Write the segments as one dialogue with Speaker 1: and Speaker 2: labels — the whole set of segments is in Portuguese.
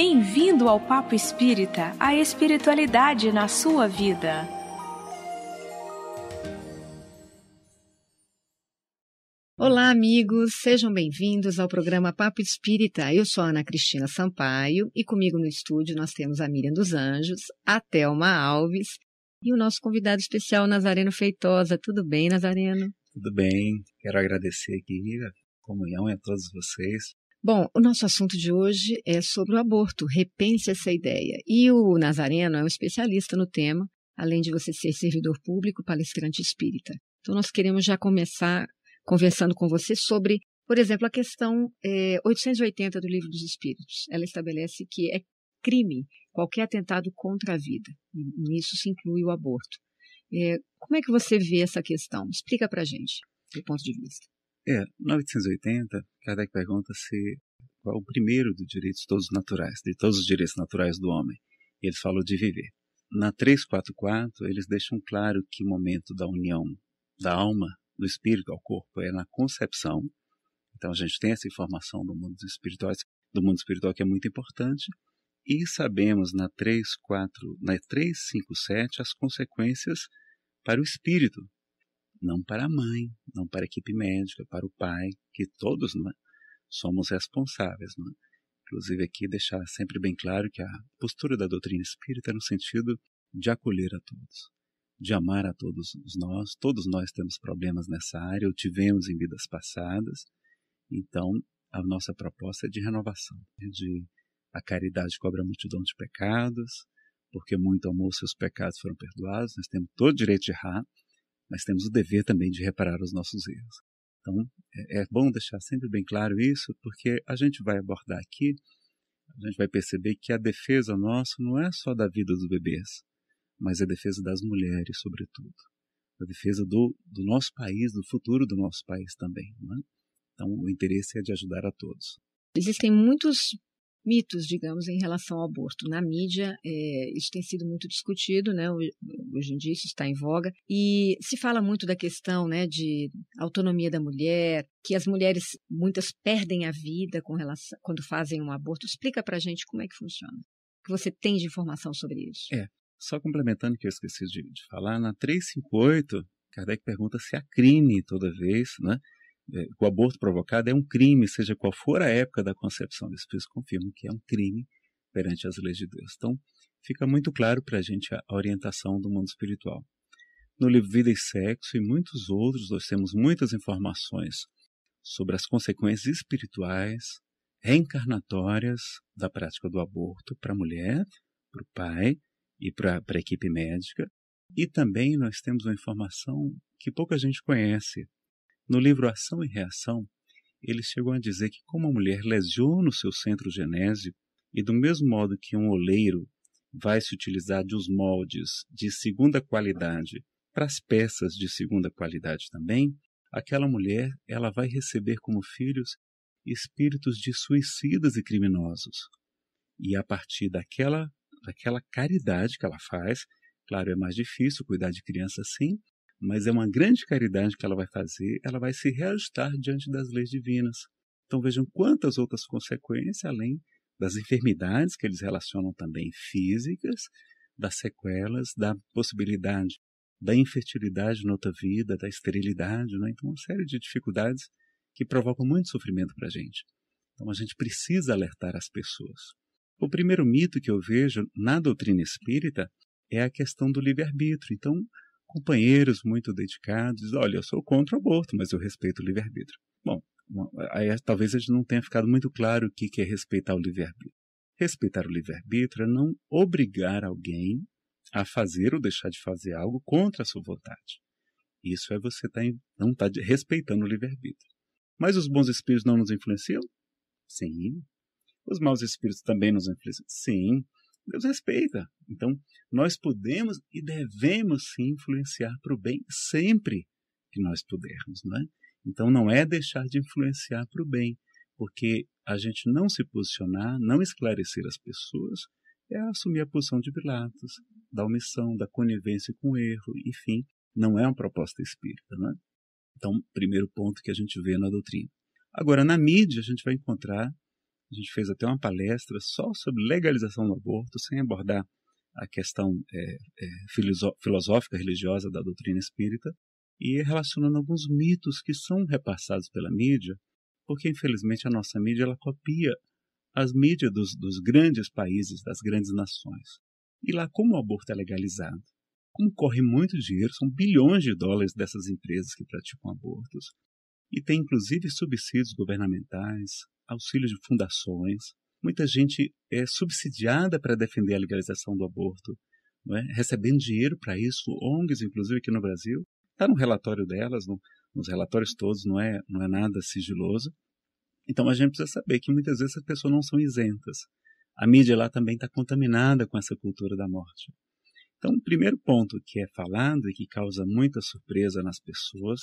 Speaker 1: Bem-vindo ao Papo Espírita, a espiritualidade na sua vida.
Speaker 2: Olá, amigos, sejam bem-vindos ao programa Papo Espírita. Eu sou Ana Cristina Sampaio e comigo no estúdio nós temos a Miriam dos Anjos, a Thelma Alves e o nosso convidado especial, Nazareno Feitosa. Tudo bem, Nazareno?
Speaker 3: Tudo bem, quero agradecer aqui a comunhão a todos vocês
Speaker 2: Bom, o nosso assunto de hoje é sobre o aborto. Repense essa ideia. E o Nazareno é um especialista no tema, além de você ser servidor público, palestrante espírita. Então, nós queremos já começar conversando com você sobre, por exemplo, a questão é, 880 do Livro dos Espíritos. Ela estabelece que é crime qualquer atentado contra a vida. E nisso se inclui o aborto. É, como é que você vê essa questão? Explica para gente, do ponto de vista.
Speaker 3: É, 980, Kardec pergunta se qual é o primeiro dos direitos todos naturais, de todos os direitos naturais do homem. E ele falou de viver. Na 344, eles deixam claro que o momento da união da alma, do espírito ao corpo, é na concepção. Então a gente tem essa informação do mundo espiritual, do mundo espiritual que é muito importante. E sabemos na 34, na 357 as consequências para o espírito não para a mãe, não para a equipe médica, para o pai, que todos é? somos responsáveis. É? Inclusive, aqui deixar sempre bem claro que a postura da doutrina espírita é no sentido de acolher a todos, de amar a todos nós. Todos nós temos problemas nessa área, ou tivemos em vidas passadas. Então, a nossa proposta é de renovação, de a caridade cobra a multidão de pecados, porque muito amor seus pecados foram perdoados, nós temos todo o direito de errar, mas temos o dever também de reparar os nossos erros. Então, é, é bom deixar sempre bem claro isso, porque a gente vai abordar aqui, a gente vai perceber que a defesa nossa não é só da vida dos bebês, mas é a defesa das mulheres, sobretudo. A defesa do, do nosso país, do futuro do nosso país também. Não é? Então, o interesse é de ajudar a todos.
Speaker 2: Existem muitos mitos, digamos, em relação ao aborto. Na mídia, é, isso tem sido muito discutido, né? Hoje em dia isso está em voga. E se fala muito da questão né, de autonomia da mulher, que as mulheres, muitas, perdem a vida com relação, quando fazem um aborto. Explica a gente como é que funciona. O que você tem de informação sobre isso? É.
Speaker 3: Só complementando que eu esqueci de, de falar, na 358, Kardec pergunta se há crime toda vez, né? É, o aborto provocado é um crime, seja qual for a época da concepção. Os estudos confirmam que é um crime perante as leis de Deus. Então, fica muito claro para a gente a orientação do mundo espiritual. No livro Vida e Sexo e muitos outros, nós temos muitas informações sobre as consequências espirituais, reencarnatórias da prática do aborto para a mulher, para o pai e para a equipe médica. E também nós temos uma informação que pouca gente conhece no livro Ação e Reação, ele chegou a dizer que, como a mulher lesiona o seu centro genésio, e do mesmo modo que um oleiro vai se utilizar de os moldes de segunda qualidade para as peças de segunda qualidade também, aquela mulher ela vai receber como filhos espíritos de suicidas e criminosos. E a partir daquela, daquela caridade que ela faz, claro, é mais difícil cuidar de criança assim, mas é uma grande caridade que ela vai fazer, ela vai se reajustar diante das leis divinas. Então vejam quantas outras consequências, além das enfermidades que eles relacionam também físicas, das sequelas, da possibilidade da infertilidade na outra vida, da esterilidade, né? então uma série de dificuldades que provocam muito sofrimento para a gente. Então a gente precisa alertar as pessoas. O primeiro mito que eu vejo na doutrina espírita é a questão do livre-arbítrio. Então, companheiros muito dedicados. Olha, eu sou contra o aborto, mas eu respeito o livre-arbítrio. Bom, aí eh, talvez a gente não tenha ficado muito claro o que é respeitar o livre-arbítrio. Respeitar o livre-arbítrio é não obrigar alguém a fazer ou deixar de fazer algo contra a sua vontade. Isso é você tá em, não estar tá respeitando o livre-arbítrio. Mas os bons espíritos não nos influenciam? Sim. Os maus espíritos também nos influenciam? Sim. Deus respeita. Então, nós podemos e devemos se influenciar para o bem sempre que nós pudermos, né? Então, não é deixar de influenciar para o bem, porque a gente não se posicionar, não esclarecer as pessoas, é assumir a posição de Pilatos, da omissão, da conivência com o erro, enfim, não é uma proposta espírita, né? Então, primeiro ponto que a gente vê na doutrina. Agora, na mídia, a gente vai encontrar a gente fez até uma palestra só sobre legalização do aborto, sem abordar a questão é, é, filosófica, religiosa da doutrina espírita, e relacionando alguns mitos que são repassados pela mídia, porque infelizmente a nossa mídia ela copia as mídias dos, dos grandes países, das grandes nações. E lá, como o aborto é legalizado? Como corre muito dinheiro, são bilhões de dólares dessas empresas que praticam abortos e tem inclusive subsídios governamentais, auxílio de fundações. Muita gente é subsidiada para defender a legalização do aborto, é? recebendo dinheiro para isso, ONGs, inclusive aqui no Brasil. Está no relatório delas, no, nos relatórios todos, não é, não é nada sigiloso. Então a gente precisa saber que muitas vezes as pessoas não são isentas. A mídia lá também está contaminada com essa cultura da morte. Então, o primeiro ponto que é falado e que causa muita surpresa nas pessoas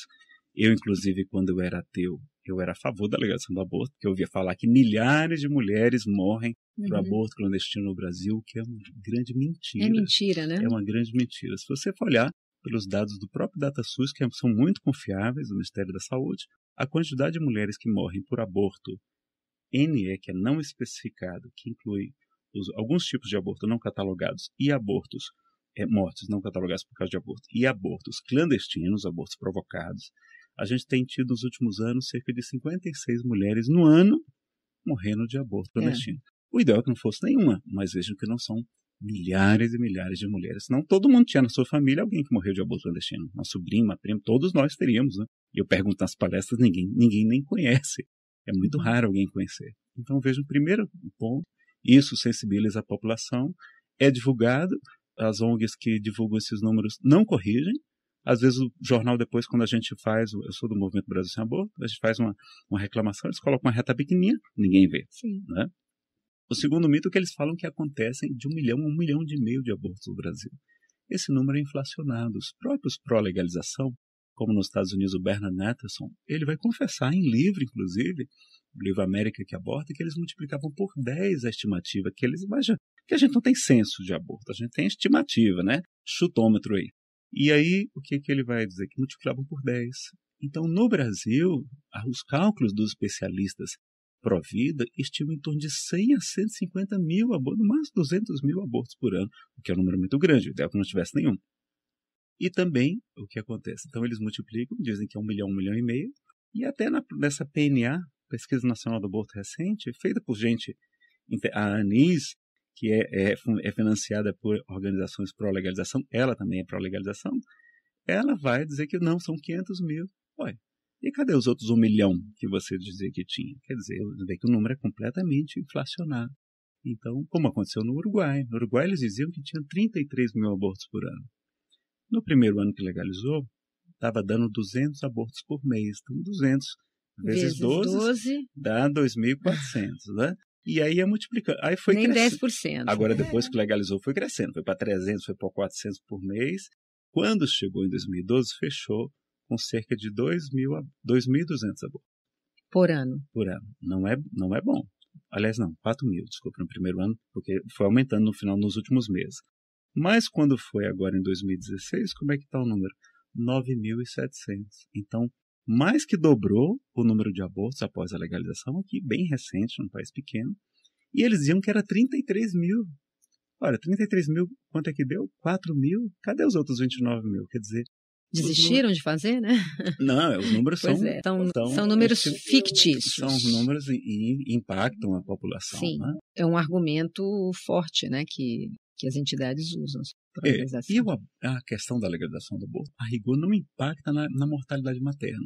Speaker 3: eu, inclusive, quando eu era ateu, eu era a favor da legalização do aborto, porque eu ouvia falar que milhares de mulheres morrem uhum. por aborto clandestino no Brasil, que é uma grande mentira. É mentira, né? É uma grande mentira. Se você for olhar pelos dados do próprio DataSUS, que é, são muito confiáveis do Ministério da Saúde, a quantidade de mulheres que morrem por aborto NE, que é não especificado, que inclui os, alguns tipos de aborto não catalogados e abortos, é, mortes não catalogadas por causa de aborto, e abortos clandestinos, abortos provocados, a gente tem tido nos últimos anos cerca de 56 mulheres no ano morrendo de aborto é. clandestino. É. O ideal é que não fosse nenhuma, mas vejam que não são milhares e milhares de mulheres. Não todo mundo tinha na sua família alguém que morreu de aborto clandestino. Uma sobrinha, uma prima, todos nós teríamos, né? E eu pergunto nas palestras, ninguém, ninguém nem conhece. É muito raro alguém conhecer. Então vejam, primeiro ponto, isso sensibiliza a população, é divulgado, as ONGs que divulgam esses números não corrigem, às vezes o jornal depois, quando a gente faz, eu sou do Movimento Brasil Sem Aborto, a gente faz uma, uma reclamação, eles colocam uma reta pequenininha, ninguém vê. Sim. Né? O segundo mito é que eles falam que acontecem de um milhão a um milhão e meio de abortos no Brasil. Esse número é inflacionado. Os próprios pró-legalização, como nos Estados Unidos o Bernard Natterson, ele vai confessar em livro, inclusive, o livro América que aborta, que eles multiplicavam por 10 a estimativa que eles imaginam. Porque a gente não tem censo de aborto, a gente tem estimativa, né? Chutômetro aí. E aí, o que, que ele vai dizer? Que multiplicavam por 10. Então, no Brasil, os cálculos dos especialistas pró-vida estimam em torno de 100 a 150 mil abortos, mais 200 mil abortos por ano, o que é um número muito grande, ideal que não tivesse nenhum. E também, o que acontece? Então, eles multiplicam, dizem que é um milhão, um milhão e meio, e até na, nessa PNA, Pesquisa Nacional do Aborto Recente, feita por gente, a ANIS, que é, é, é financiada por organizações pró-legalização, ela também é pró-legalização, ela vai dizer que não, são 500 mil. Olha, e cadê os outros um milhão que você dizia que tinha? Quer dizer, vê que o número é completamente inflacionado. Então, como aconteceu no Uruguai. No Uruguai eles diziam que tinha 33 mil abortos por ano. No primeiro ano que legalizou, estava dando 200 abortos por mês. Então, 200 vezes, vezes 12, 12 dá 2.400, né? E aí ia é multiplicando. Aí foi Nem crescendo. 10%. Agora, é. depois que legalizou, foi crescendo. Foi para 300, foi para 400 por mês. Quando chegou em 2012, fechou com cerca de 2.200 abortos. Por ano? Por ano. Não é, não é bom. Aliás, não, 4 mil, desculpa, no primeiro ano, porque foi aumentando no final, nos últimos meses. Mas quando foi agora em 2016, como é que está o número? 9.700. Então, mais que dobrou o número de abortos após a legalização aqui, bem recente, num país pequeno. E eles diziam que era 33 mil. Olha, 33 mil, quanto é que deu? 4 mil? Cadê os outros 29 mil? Quer dizer. Desistiram
Speaker 2: de fazer, né? Não, é, os números são, é, tão, tão, são. números esse, fictícios. São
Speaker 3: números e, e impactam a população. Sim. Né?
Speaker 2: É um argumento forte, né? Que que as entidades usam é, E
Speaker 3: a, a, questão da legalização do aborto, a rigor, não impacta na, na mortalidade materna.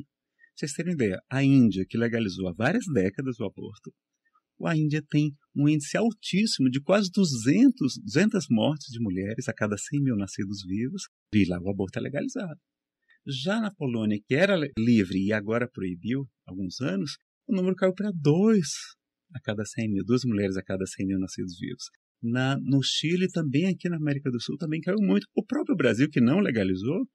Speaker 3: Vocês terem ideia, a Índia, que legalizou há várias décadas o aborto, a Índia tem um índice altíssimo de quase 200, 200 mortes de mulheres a cada 100 mil nascidos vivos, e lá o aborto é legalizado. Já na Polônia, que era livre e agora proibiu há alguns anos, o número caiu para 2 a cada 100 mil, duas mulheres a cada 100 mil nascidos vivos na, no Chile, também aqui na América do Sul, também caiu muito. O próprio Brasil, que não legalizou,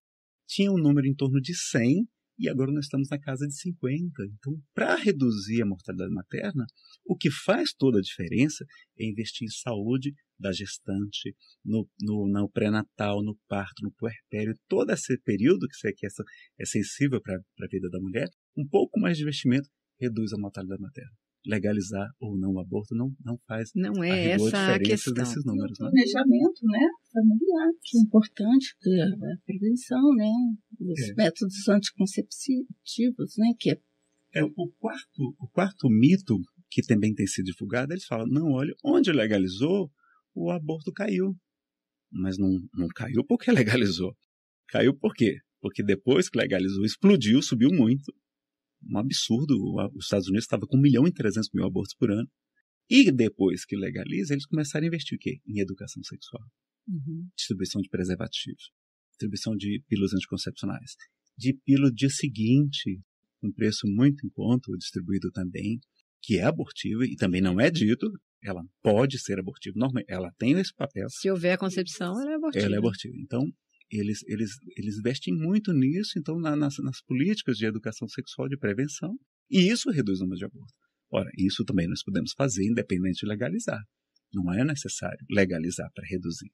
Speaker 3: tinha um número em torno de 100 e agora nós estamos na casa de 50. Então, para reduzir a mortalidade materna, o que faz toda a diferença é investir em saúde da gestante, no, no, no pré-natal, no parto, no puerpério, todo esse período que, você, que é, é sensível para a vida da mulher, um pouco mais de investimento reduz a mortalidade materna legalizar ou não o aborto não, não faz não é a essa a questão desses números, né?
Speaker 1: planejamento né familiar que é importante que é a prevenção né os é. métodos
Speaker 2: anticonceptivos né que é...
Speaker 3: é o quarto o quarto mito que também tem sido divulgado eles falam não olha onde legalizou o aborto caiu mas não, não caiu porque legalizou caiu por quê porque depois que legalizou explodiu subiu muito um absurdo. Os Estados Unidos estava com 1 milhão e 300 mil abortos por ano. E depois que legaliza, eles começaram a investir o quê? Em educação sexual. Uhum. Distribuição de preservativos. Distribuição de pílulas anticoncepcionais. De pílula dia seguinte, um preço muito em conta, distribuído também, que é abortivo e também não é dito. Ela pode ser abortiva, ela tem esse papel. Se
Speaker 2: houver a concepção, ela é abortiva. Ela é abortiva.
Speaker 3: Então, eles, eles, eles investem muito nisso, então, na, nas, nas políticas de educação sexual de prevenção, e isso reduz o número de abortos. Ora, isso também nós podemos fazer, independente de legalizar. Não é necessário legalizar para reduzir.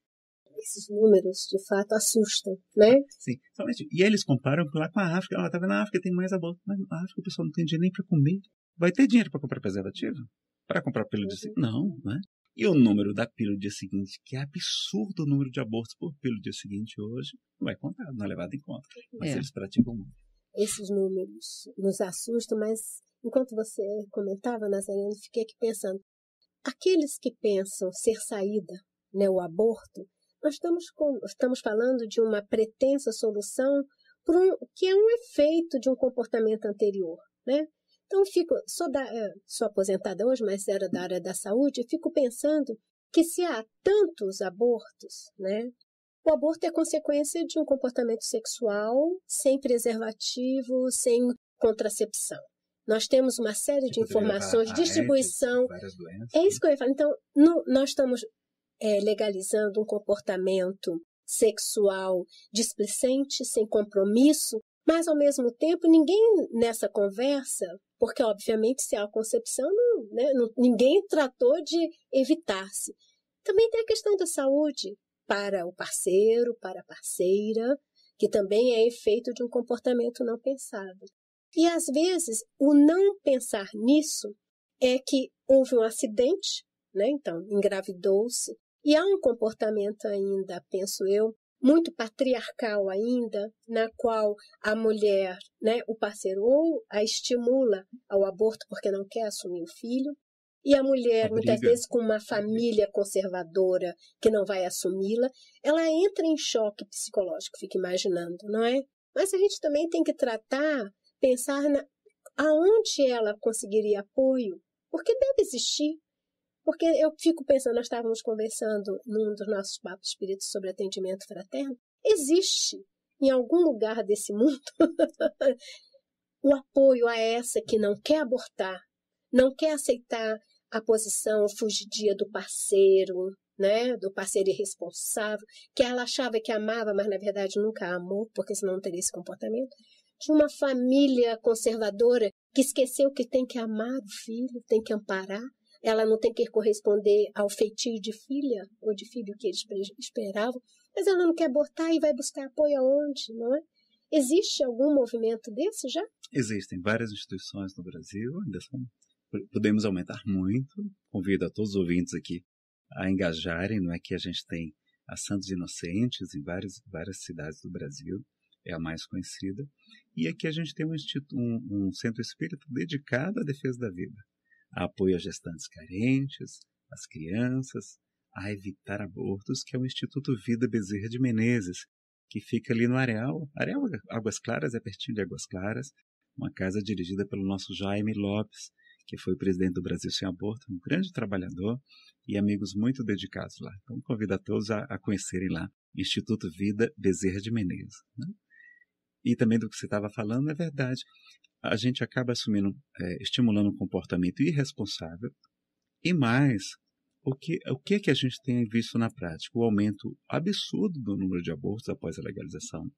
Speaker 1: Esses números, de fato, assustam, né? Ah,
Speaker 3: sim, somente. E eles comparam lá com a África. Ela ah, vendo? Na África tem mais aborto. Mas na África o pessoal não tem dinheiro nem para comer. Vai ter dinheiro para comprar preservativo? Para comprar pílula de... Uhum. Não, né? E o número da pílula do dia seguinte, que é absurdo o número de abortos por pílula do dia seguinte hoje, não é contado, não é levado em conta. Mas é. eles praticam muito.
Speaker 1: Esses números nos assustam, mas enquanto você comentava, Nazareno, fiquei aqui pensando. Aqueles que pensam ser saída, né, o aborto, nós estamos, com, estamos falando de uma pretensa solução um, que é um efeito de um comportamento anterior. Né? Então, fico, sou, da, é, sou aposentada hoje, mas era da área da saúde, fico pensando que se há tantos abortos, né? O aborto é consequência de um comportamento sexual sem preservativo, sem contracepção. Nós temos uma série Você de informações, distribuição. Doenças, é isso que eu ia falar. Então, no, nós estamos é, legalizando um comportamento sexual displicente, sem compromisso, mas ao mesmo tempo ninguém nessa conversa porque obviamente se há concepção, não, né, não, ninguém tratou de evitar-se. Também tem a questão da saúde para o parceiro, para a parceira, que também é efeito de um comportamento não pensado. E às vezes o não pensar nisso é que houve um acidente, né? Então engravidou-se e há um comportamento ainda, penso eu, muito patriarcal ainda, na qual a mulher, né, o parceiro ou a estimula ao aborto porque não quer assumir o filho, e a mulher, muitas vezes com uma família conservadora que não vai assumi-la, ela entra em choque psicológico, fica imaginando, não é? Mas a gente também tem que tratar, pensar na, aonde ela conseguiria apoio, porque deve existir porque eu fico pensando, nós estávamos conversando num dos nossos papos espíritos sobre atendimento fraterno. Existe em algum lugar desse mundo o apoio a essa que não quer abortar, não quer aceitar a posição fugidia do parceiro, né, do parceiro irresponsável, que ela achava que amava, mas na verdade nunca amou, porque senão não teria esse comportamento, de uma família conservadora que esqueceu que tem que amar o filho, tem que amparar, ela não tem que corresponder ao feitio de filha ou de filho que eles esperavam, mas ela não quer abortar e vai buscar apoio aonde, não é? Existe algum movimento desse já?
Speaker 3: Existem várias instituições no Brasil, ainda são, podemos aumentar muito. Convido a todos os ouvintes aqui a engajarem, não é que a gente tem a Santos Inocentes em várias, várias cidades do Brasil, é a mais conhecida. E aqui a gente tem um, um, um centro espírita dedicado à defesa da vida apoio a gestantes carentes, às crianças, a evitar abortos, que é o Instituto Vida Bezerra de Menezes, que fica ali no Areal. Areal Águas Claras, é pertinho de Águas Claras, uma casa dirigida pelo nosso Jaime Lopes, que foi presidente do Brasil Sem Aborto, um grande trabalhador e amigos muito dedicados lá. Então, convido a todos a, a conhecerem lá, Instituto Vida Bezerra de Menezes. Né? E também do que você estava falando, é verdade. A gente acaba assumindo, é, estimulando um comportamento irresponsável. E mais, o que, o que que a gente tem visto na prática? O aumento absurdo do número de abortos após a legalização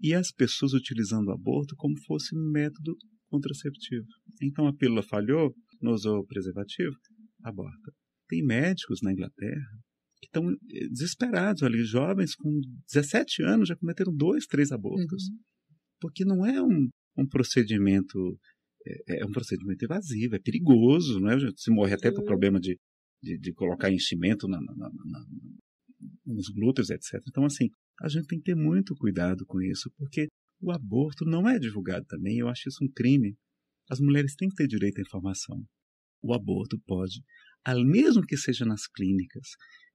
Speaker 3: e as pessoas utilizando o aborto como fosse método contraceptivo. Então a pílula falhou, não usou o preservativo, aborta. Tem médicos na Inglaterra que estão eh, desesperados ali, jovens com 17 anos já cometeram dois, três abortos. Uhum porque não é um, um procedimento é, é, é um procedimento evasivo, é perigoso, não é? Se morre até por problema de, de, de colocar enchimento na, na, na, nos glúteos, etc. Então, assim, a gente tem que ter muito cuidado com isso, porque o aborto não é divulgado também. Eu acho isso um crime. As mulheres têm que ter direito à informação. O aborto pode, mesmo que seja nas clínicas,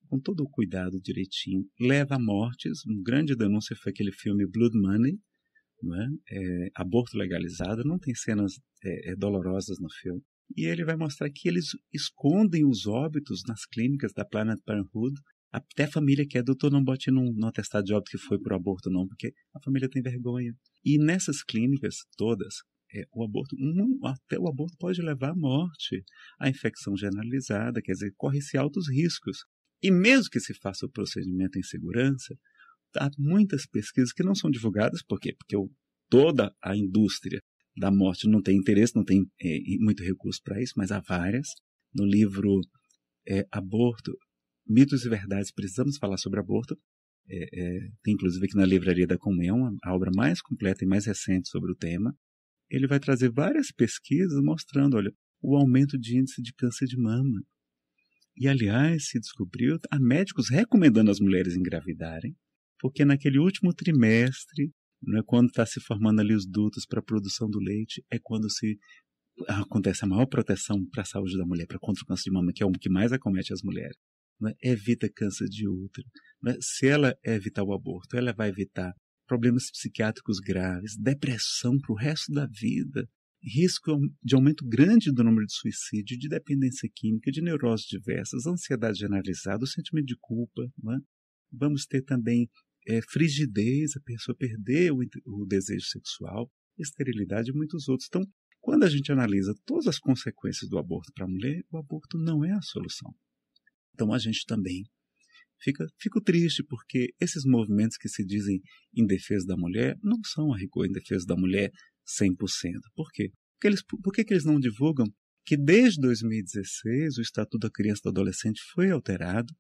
Speaker 3: com todo o cuidado direitinho, leva a mortes. Uma grande denúncia foi aquele filme Blood Money, né? É, aborto legalizado, não tem cenas é, é, dolorosas no filme. E ele vai mostrar que eles escondem os óbitos nas clínicas da Planet Parenthood. Até a família que é doutor não bote num, num atestado de óbito que foi por aborto, não, porque a família tem vergonha. E nessas clínicas todas, é, o aborto, um, até o aborto pode levar à morte, à infecção generalizada, quer dizer, corre-se altos riscos. E mesmo que se faça o procedimento em segurança, há muitas pesquisas que não são divulgadas, por quê? Porque o, toda a indústria da morte não tem interesse, não tem é, muito recurso para isso, mas há várias. No livro é, Aborto, Mitos e Verdades, precisamos falar sobre aborto. É, é tem inclusive aqui na Livraria da Comunhão a obra mais completa e mais recente sobre o tema. Ele vai trazer várias pesquisas mostrando, olha, o aumento de índice de câncer de mama. E, aliás, se descobriu, há médicos recomendando as mulheres engravidarem porque naquele último trimestre, é quando está se formando ali os dutos para a produção do leite, é quando se ah, acontece a maior proteção para a saúde da mulher, para contra o câncer de mama, que é o que mais acomete as mulheres. Né? Evita câncer de útero. Né? Se ela evitar o aborto, ela vai evitar problemas psiquiátricos graves, depressão para o resto da vida, risco é de aumento grande do número de suicídio, de dependência química, de neuroses diversas, ansiedade generalizada, o sentimento de culpa. Né. Vamos ter também é, frigidez, a pessoa perder o, o desejo sexual, esterilidade e muitos outros. Então, quando a gente analisa todas as consequências do aborto para a mulher, o aborto não é a solução. Então, a gente também fica, fica triste porque esses movimentos que se dizem em defesa da mulher não são a rigor em defesa da mulher 100%. Por quê? Porque eles, por que, que eles não divulgam que desde 2016 o Estatuto da Criança e do Adolescente foi alterado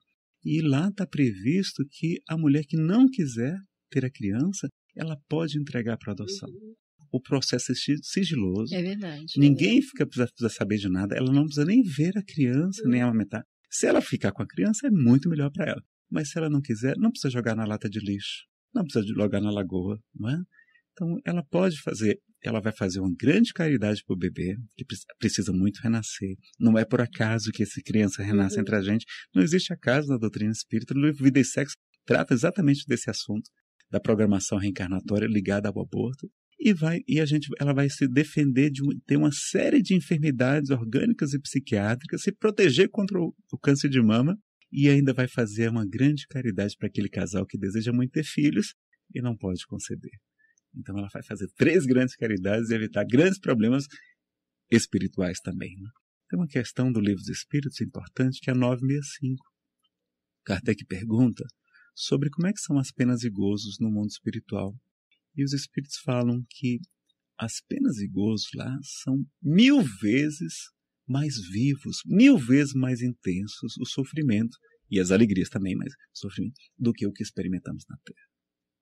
Speaker 3: e lá está previsto que a mulher que não quiser ter a criança, ela pode entregar para adoção. Uhum. O processo é sigiloso. É verdade. É Ninguém é Fica, precisa, precisa, saber de nada. Ela não precisa nem ver a criança, uhum. nem amamentar. Se ela ficar com a criança, é muito melhor para ela. Mas se ela não quiser, não precisa jogar na lata de lixo. Não precisa jogar na lagoa, não é? Então, ela pode fazer ela vai fazer uma grande caridade para o bebê, que precisa muito renascer. Não é por acaso que essa criança renasce uhum. entre a gente. Não existe acaso na doutrina espírita. O livro Vida e Sexo trata exatamente desse assunto, da programação reencarnatória ligada ao aborto. E, vai, e a gente, ela vai se defender de ter uma série de enfermidades orgânicas e psiquiátricas, se proteger contra o, o câncer de mama e ainda vai fazer uma grande caridade para aquele casal que deseja muito ter filhos e não pode conceder. Então ela vai fazer três grandes caridades e evitar grandes problemas espirituais também. Né? Tem uma questão do Livro dos Espíritos importante que é 965. Kardec pergunta sobre como é que são as penas e gozos no mundo espiritual. E os espíritos falam que as penas e gozos lá são mil vezes mais vivos, mil vezes mais intensos o sofrimento e as alegrias também, mas sofrimento do que o que experimentamos na Terra.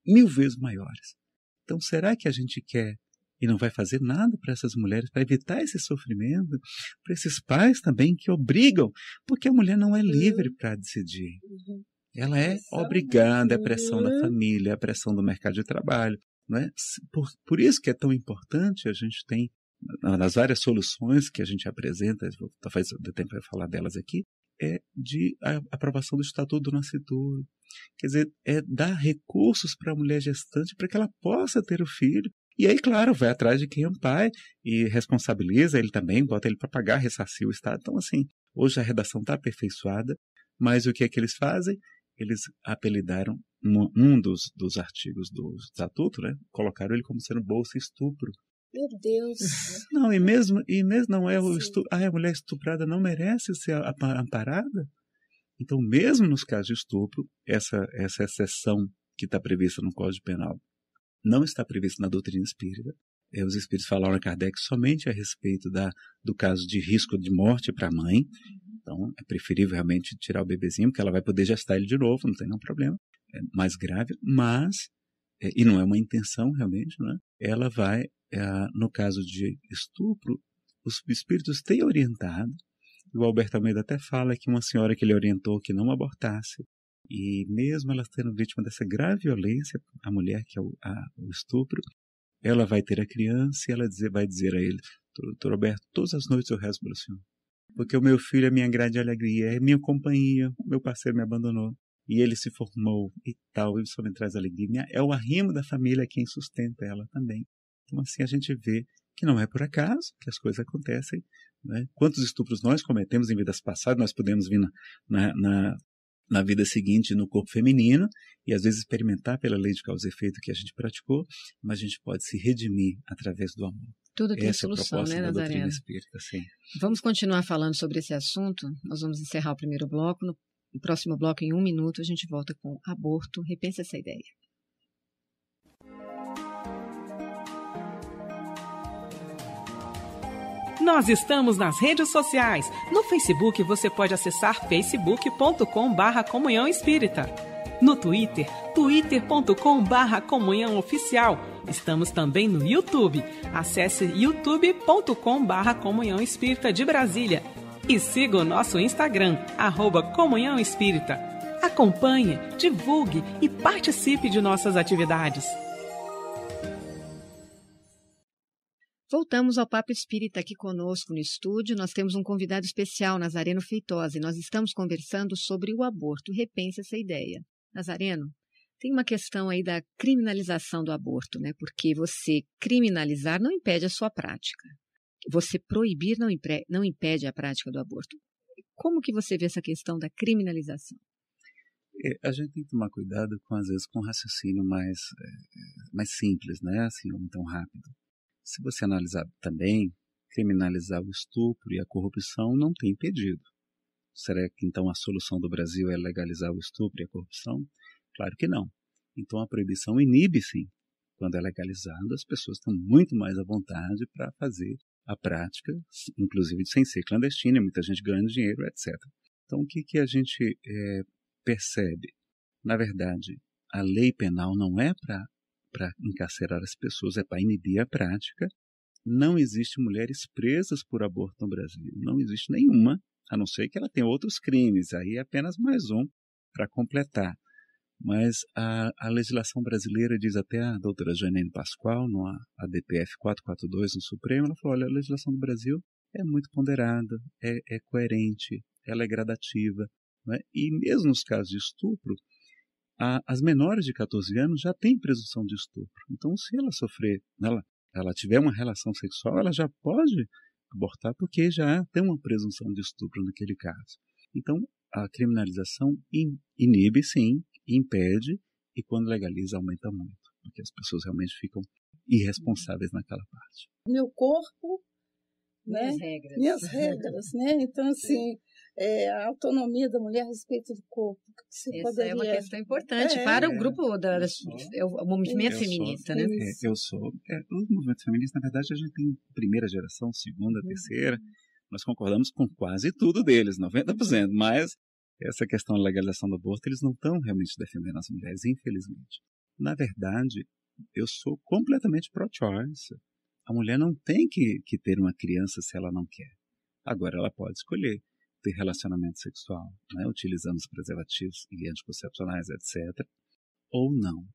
Speaker 3: Mil vezes maiores. Então, será que a gente quer e não vai fazer nada para essas mulheres, para evitar esse sofrimento, para esses pais também que obrigam, porque a mulher não é uhum. livre para decidir. Uhum. Ela é obrigada, é a pressão da família, a pressão do mercado de trabalho. Não é? por, por isso que é tão importante a gente tem nas várias soluções que a gente apresenta, talvez dê tempo para falar delas aqui, é de aprovação do Estatuto do Nascituro. Quer dizer, é dar recursos para a mulher gestante para que ela possa ter o filho. E aí, claro, vai atrás de quem é um pai e responsabiliza ele também, bota ele para pagar, ressarcir o Estado. Então, assim, hoje a redação está aperfeiçoada, mas o que é que eles fazem? Eles apelidaram um dos, dos artigos do Estatuto, né? colocaram ele como sendo bolsa estupro.
Speaker 1: Meu Deus.
Speaker 3: Não, e mesmo, e mesmo não é o estu, ah, a é mulher estuprada não merece ser amparada? Então, mesmo nos casos de estupro, essa, essa exceção que está prevista no Código Penal não está prevista na doutrina espírita. É, os espíritos falaram a Kardec somente a respeito da, do caso de risco de morte para a mãe. Uhum. Então, é preferível realmente tirar o bebezinho, porque ela vai poder gestar ele de novo, não tem nenhum problema. É mais grave, mas, é, e não é uma intenção realmente, né? ela vai é, no caso de estupro, os espíritos têm orientado. O Alberto Almeida até fala que uma senhora que ele orientou que não abortasse, e mesmo ela sendo vítima dessa grave violência, a mulher que é o, a, o estupro, ela vai ter a criança e ela dizer, vai dizer a ele, doutor Alberto, todas as noites eu rezo pelo senhor. Porque o meu filho é minha grande alegria, é minha companhia, o meu parceiro me abandonou. E ele se formou e tal, e só me traz alegria. É o arrimo da família quem sustenta ela também. Então, assim, a gente vê que não é por acaso que as coisas acontecem. Né? Quantos estupros nós cometemos em vidas passadas, nós podemos vir na, na, na, na vida seguinte no corpo feminino e às vezes experimentar pela lei de causa e efeito que a gente praticou, mas a gente pode se redimir através do amor. Tudo tem Essa solução, é a né, da doutrina espírita, sim.
Speaker 2: Vamos continuar falando sobre esse assunto. Nós vamos encerrar o primeiro bloco. No próximo bloco, em um minuto, a gente volta com aborto. Repensa essa ideia. Nós estamos nas redes sociais. No Facebook você pode acessar facebook.com barra Comunhão Espírita. No Twitter, twitter.com barra Comunhão Oficial. Estamos também no YouTube. Acesse youtube.com barra Comunhão Espírita de Brasília. E siga o nosso Instagram, arroba Comunhão Espírita. Acompanhe, divulgue e participe de nossas atividades. Voltamos ao Papo Espírita aqui conosco no estúdio. Nós temos um convidado especial, Nazareno Feitosa, e nós estamos conversando sobre o aborto. Repense essa ideia. Nazareno, tem uma questão aí da criminalização do aborto, né? Porque você criminalizar não impede a sua prática. Você proibir não, impre... não impede a prática do aborto. Como que você vê essa questão da criminalização?
Speaker 3: É, a gente tem que tomar cuidado com às vezes com um raciocínio mais é, é, mais simples, né? Assim, ou então rápido. Se você analisar também, criminalizar o estupro e a corrupção não tem pedido. Será que então a solução do Brasil é legalizar o estupro e a corrupção? Claro que não. Então a proibição inibe sim. Quando é legalizada, as pessoas estão muito mais à vontade para fazer a prática, inclusive sem ser clandestina, muita gente ganha dinheiro, etc. Então o que, que a gente é, percebe? Na verdade, a lei penal não é para para encarcerar as pessoas, é para inibir a prática. Não existe mulheres presas por aborto no Brasil, não existe nenhuma, a não ser que ela tenha outros crimes, aí é apenas mais um para completar. Mas a, a, legislação brasileira, diz até a doutora Janine Pascoal, no ADPF 442 no Supremo, ela falou: olha, a legislação do Brasil é muito ponderada, é, é coerente, ela é gradativa. Né? E mesmo nos casos de estupro, a, as menores de 14 anos já têm presunção de estupro. Então, se ela sofrer, ela, ela tiver uma relação sexual, ela já pode abortar porque já tem uma presunção de estupro naquele caso. Então, a criminalização inibe, sim, impede, e quando legaliza, aumenta muito, porque as pessoas realmente ficam irresponsáveis naquela parte.
Speaker 1: Meu corpo,
Speaker 2: né? Minhas regras. Minhas
Speaker 1: regras, né? Então, assim, é, a autonomia da mulher a respeito do corpo. Que você Isso poderia... é uma questão importante é. para o
Speaker 2: grupo, da, sou, o movimento feminista, sou, né? É,
Speaker 3: eu sou. É, o movimento feminista, na verdade, a gente tem primeira geração, segunda, uhum. terceira. Nós concordamos com quase tudo deles, 90%, mas essa questão da legalização do aborto, eles não estão realmente defendendo as mulheres, infelizmente. Na verdade, eu sou completamente pro-choice. A mulher não tem que, que ter uma criança se ela não quer. Agora ela pode escolher ter relacionamento sexual, né, utilizando os preservativos e anticoncepcionais, etc. Ou não.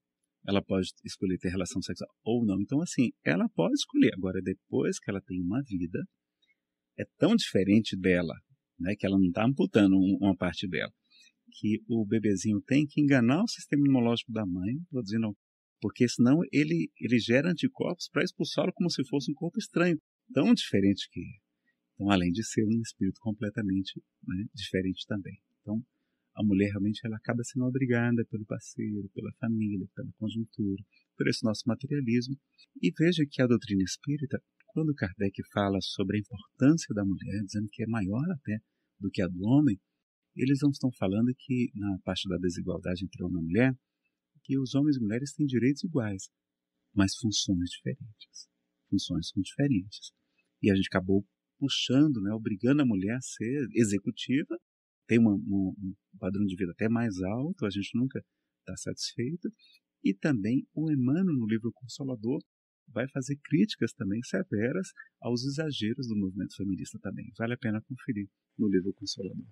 Speaker 3: Ela pode escolher ter relação sexual ou não. Então, assim, ela pode escolher. Agora, depois que ela tem uma vida, é tão diferente dela, né, que ela não está amputando uma parte dela, que o bebezinho tem que enganar o sistema imunológico da mãe, produzindo porque senão ele, ele gera anticorpos para expulsá-lo como se fosse um corpo estranho, tão diferente que é. Então, além de ser um espírito completamente né, diferente também. Então, a mulher realmente ela acaba sendo obrigada pelo parceiro, pela família, pela conjuntura, por esse nosso materialismo. E veja que a doutrina espírita, quando Kardec fala sobre a importância da mulher, dizendo que é maior até do que a do homem, eles não estão falando que, na parte da desigualdade entre homem e mulher, que os homens e mulheres têm direitos iguais, mas funções diferentes. Funções são diferentes. E a gente acabou puxando, né, obrigando a mulher a ser executiva, tem uma, um padrão de vida até mais alto, a gente nunca está satisfeito. E também o Emmanuel, no livro Consolador, vai fazer críticas também severas aos exageros do movimento feminista também. Vale a pena conferir no livro Consolador.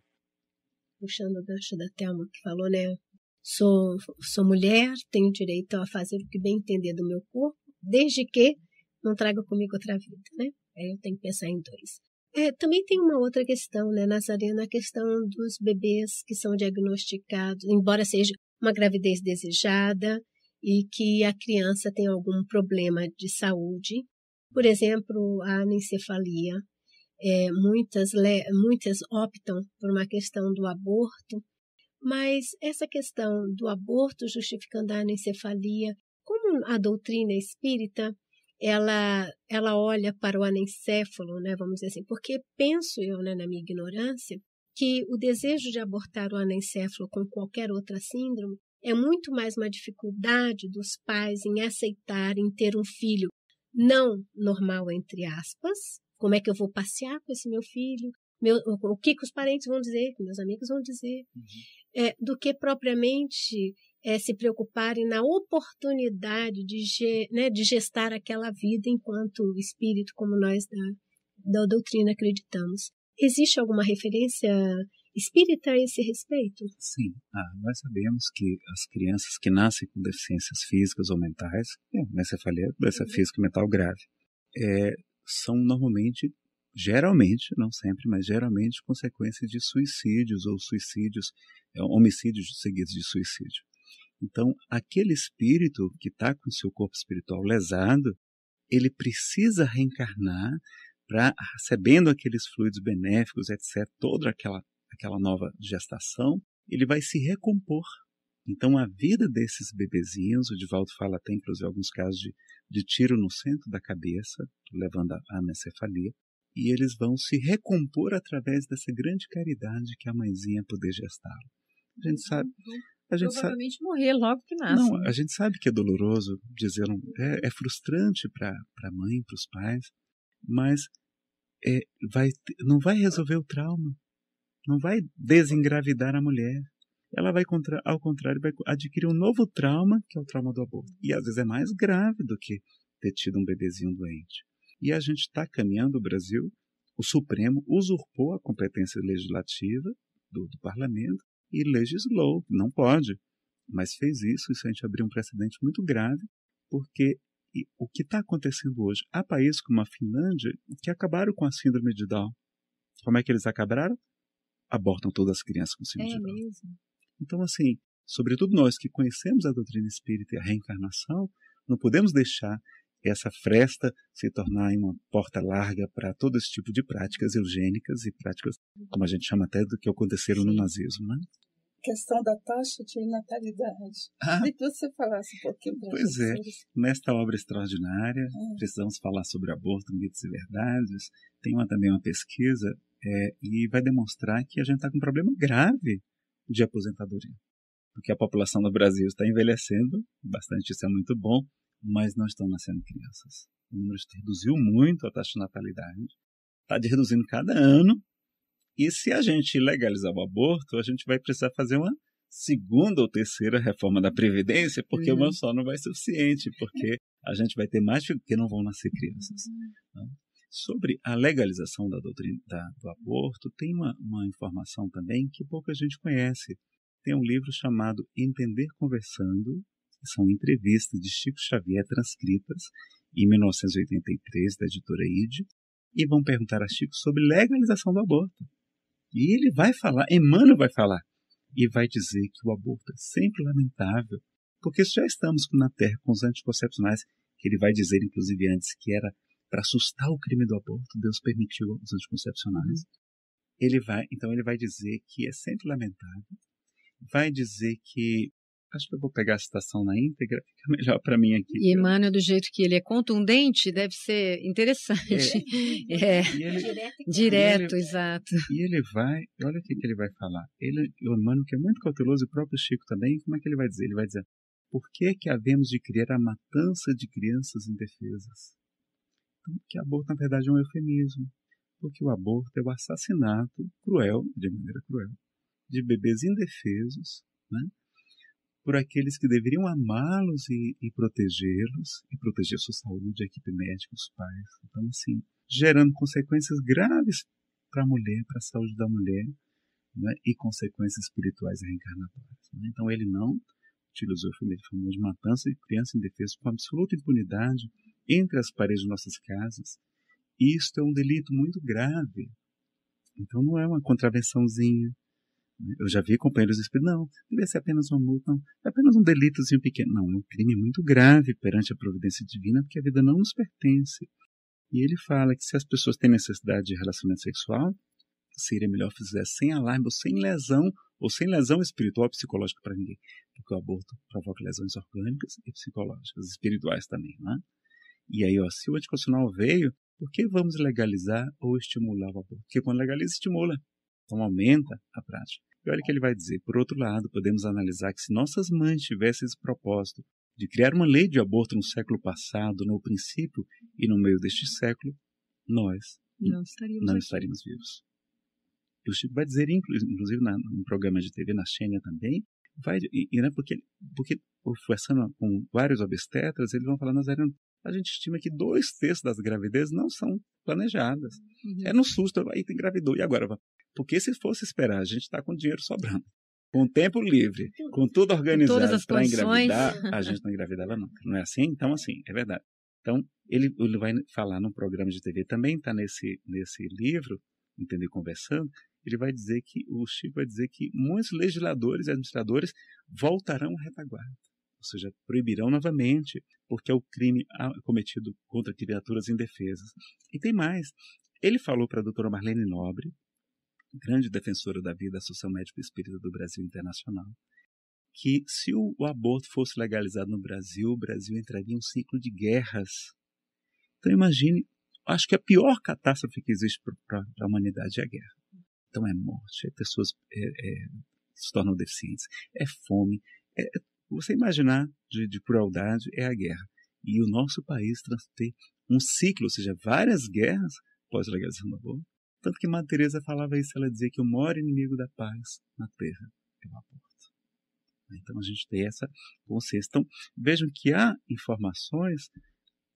Speaker 1: Puxando o gancho da Thelma que falou, né? Sou, sou mulher, tenho direito a fazer o que bem entender do meu corpo, desde que não traga comigo outra vida, né? É, eu tenho que pensar em dois. É, também tem uma outra questão, né, Nazarena, a questão dos bebês que são diagnosticados, embora seja uma gravidez desejada e que a criança tem algum problema de saúde, por exemplo, a anencefalia. É, muitas, muitas optam por uma questão do aborto, mas essa questão do aborto justificando a anencefalia, como a doutrina espírita ela, ela olha para o anencéfalo, né, vamos dizer assim, porque penso eu, né, na minha ignorância, que o desejo de abortar o anencéfalo com qualquer outra síndrome é muito mais uma dificuldade dos pais em aceitar, em ter um filho não normal, entre aspas. Como é que eu vou passear com esse meu filho? Meu, o que, que os parentes vão dizer, que meus amigos vão dizer, uhum. é, do que propriamente é, se preocuparem na oportunidade de, né, de gestar aquela vida enquanto espírito, como nós da, da doutrina acreditamos. Existe alguma referência espírita a esse respeito?
Speaker 3: Sim, ah, nós sabemos que as crianças que nascem com deficiências físicas ou mentais, é, necefalia, doença uhum. física e mental grave, é, são normalmente, geralmente, não sempre, mas geralmente consequências de suicídios ou suicídios, é, homicídios seguidos de suicídio. Então, aquele espírito que está com seu corpo espiritual lesado, ele precisa reencarnar para, recebendo aqueles fluidos benéficos, etc., toda aquela, aquela nova gestação, ele vai se recompor. Então, a vida desses bebezinhos, o Divaldo fala até, inclusive, alguns casos de, de tiro no centro da cabeça, levando à anencefalia, e eles vão se recompor através dessa grande caridade que a mãezinha poder gestá-lo. A gente sabe, uhum. A gente Provavelmente
Speaker 2: sabe... morrer logo que nasce. Não, né? a gente
Speaker 3: sabe que é doloroso dizer, um... é, é frustrante para a mãe, para os pais, mas é, vai, não vai resolver o trauma, não vai desengravidar a mulher. Ela vai, contra... ao contrário, vai adquirir um novo trauma, que é o trauma do aborto. E às vezes é mais grave do que ter tido um bebezinho doente. E a gente está caminhando o Brasil, o Supremo usurpou a competência legislativa do, do parlamento e legislou, não pode. Mas fez isso, isso a gente abriu um precedente muito grave, porque o que está acontecendo hoje? Há países como a Finlândia que acabaram com a síndrome de Down. Como é que eles acabaram? Abortam todas as crianças com síndrome é de Down. Mesmo. Então, assim, sobretudo nós que conhecemos a doutrina espírita e a reencarnação, não podemos deixar essa fresta se tornar uma porta larga para todo esse tipo de práticas eugênicas e práticas, como a gente chama até, do que aconteceram no nazismo. Né?
Speaker 1: questão da taxa de natalidade. Ah, e que você falasse um pouquinho disso. Pois é,
Speaker 3: nesta obra extraordinária, é. precisamos falar sobre aborto, mitos e verdades. Tem uma, também uma pesquisa é, e vai demonstrar que a gente está com um problema grave de aposentadoria. Porque a população do Brasil está envelhecendo bastante, isso é muito bom, mas não estão nascendo crianças. O número reduziu muito a taxa de natalidade, está reduzindo cada ano e se a gente legalizar o aborto, a gente vai precisar fazer uma segunda ou terceira reforma da Previdência, porque uhum. uma só não vai ser suficiente, porque a gente vai ter mais porque não vão nascer crianças. Uhum. Sobre a legalização da doutrina da, do aborto, tem uma, uma informação também que pouca gente conhece. Tem um livro chamado Entender Conversando, que são entrevistas de Chico Xavier transcritas em 1983 da editora ID, e vão perguntar a Chico sobre legalização do aborto. E ele vai falar, Emmanuel vai falar, e vai dizer que o aborto é sempre lamentável, porque já estamos na Terra com os anticoncepcionais, que ele vai dizer, inclusive, antes, que era para assustar o crime do aborto, Deus permitiu os anticoncepcionais. Ele vai, então ele vai dizer que é sempre lamentável, vai dizer que acho que eu vou pegar a citação na íntegra, fica melhor para mim aqui.
Speaker 2: E Emmanuel, do jeito que ele é contundente, deve ser interessante.
Speaker 1: É. é. Ele, direto, direto ele, exato.
Speaker 3: E ele vai, olha o que, ele vai falar. Ele, o Emmanuel, que é muito cauteloso, o próprio Chico também, como é que ele vai dizer? Ele vai dizer, por que que havemos de criar a matança de crianças indefesas? Então, que aborto, na verdade, é um eufemismo. Porque o aborto é o assassinato cruel, de maneira cruel, de bebês indefesos, né? por aqueles que deveriam amá-los e, e protegê-los, e proteger sua saúde, a equipe médica, os pais. Então, assim, gerando consequências graves para a mulher, para a saúde da mulher, né, e consequências espirituais e reencarnatórias. Né? Então, ele não utilizou o filme de matança de crianças indefesas com absoluta impunidade entre as paredes de nossas casas. Isto é um delito muito grave. Então, não é uma contravençãozinha, eu já vi companheiros espíritas, não, deve ser apenas uma multa, não, é apenas um delitozinho pequeno. Não, é um crime muito grave perante a providência divina, porque a vida não nos pertence. E ele fala que se as pessoas têm necessidade de relacionamento sexual, seria melhor fizer sem alarme ou sem lesão, ou sem lesão espiritual ou psicológica para ninguém, porque o aborto provoca lesões orgânicas e psicológicas, espirituais também, né? E aí, ó, se o anticonstitucional veio, por que vamos legalizar ou estimular o aborto? Porque quando legaliza, estimula. Então aumenta a prática. E olha o que ele vai dizer. Por outro lado, podemos analisar que se nossas mães tivessem esse propósito de criar uma lei de aborto no século passado, no princípio e no meio deste século, nós não estaríamos, não estaríamos vivos. E o Chico vai dizer, inclusive, na, num programa de TV na China também, vai, e, e né, porque, porque conversando com vários obstetras, eles vão falar, nós a gente estima que dois terços das gravidezes não são planejadas. Uhum. É no susto, aí engravidou, e agora? Porque se fosse esperar, a gente está com dinheiro sobrando. Com tempo livre, com tudo organizado para engravidar, a gente não engravidava nunca. Não é assim? Então, assim, é verdade. Então, ele, ele vai falar num programa de TV, também está nesse, nesse livro, entendeu? Conversando, ele vai dizer que, o Chico vai dizer que muitos legisladores e administradores voltarão à retaguarda, ou seja, proibirão novamente, porque é o crime ah, cometido contra criaturas indefesas. E tem mais, ele falou para a doutora Marlene Nobre, grande defensora da vida, Associação Médico Espírita do Brasil Internacional, que se o, o aborto fosse legalizado no Brasil, o Brasil entraria em um ciclo de guerras. Então imagine, acho que a pior catástrofe que existe para a humanidade é a guerra. Então é morte, é pessoas é, é, se tornam deficientes, é fome, é, é você imaginar de, de crueldade é a guerra. E o nosso país ter um ciclo, ou seja, várias guerras pós-legalização do aborto, tanto que Madre Teresa falava isso, ela dizia que o maior inimigo da paz na Terra é o aborto. Então a gente tem essa consciência. Então vejam que há informações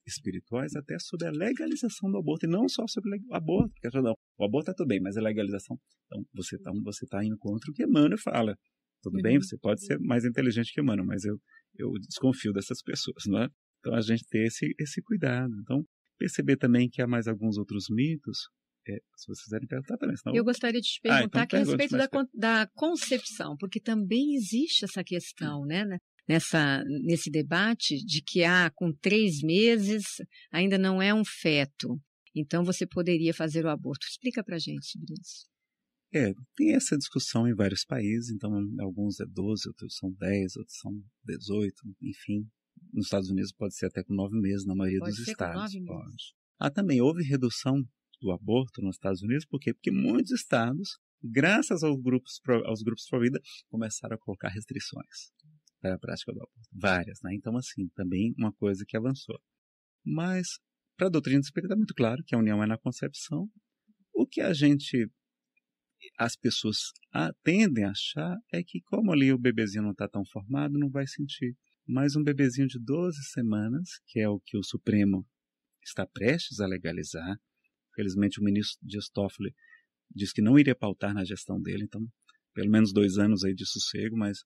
Speaker 3: espirituais até sobre a legalização do aborto, e não só sobre o aborto, porque não, o aborto é tudo bem, mas a legalização. Então você está você tá indo contra o que Emmanuel fala. Tudo bem, uhum. você pode ser mais inteligente que Emmanuel, mas eu, eu desconfio dessas pessoas, não é? Então a gente tem esse, esse cuidado. Então perceber também que há mais alguns outros mitos é, se vocês quiserem perguntar também. Senão... Eu gostaria de te perguntar ah, então a respeito da, con
Speaker 2: da concepção, porque também existe essa questão, né, né? Nessa, nesse debate de que ah, com três meses ainda não é um feto, então você poderia fazer o aborto. Explica para gente sobre isso.
Speaker 3: É, tem essa discussão em vários países, então alguns é 12, outros são 10, outros são 18, enfim. Nos Estados Unidos pode ser até com nove meses, na maioria pode dos estados. pode. Ah, também houve redução do aborto nos Estados Unidos, por quê? Porque muitos estados, graças aos grupos, aos grupos pro vida, começaram a colocar restrições para a prática do aborto. Várias, né? Então, assim, também uma coisa que avançou. Mas, para a doutrina espírita, é tá muito claro que a união é na concepção. O que a gente as pessoas tendem a achar é que, como ali o bebezinho não está tão formado, não vai sentir. Mas um bebezinho de 12 semanas, que é o que o Supremo está prestes a legalizar, infelizmente o ministro Dias Toffoli disse que não iria pautar na gestão dele, então, pelo menos dois anos aí de sossego, mas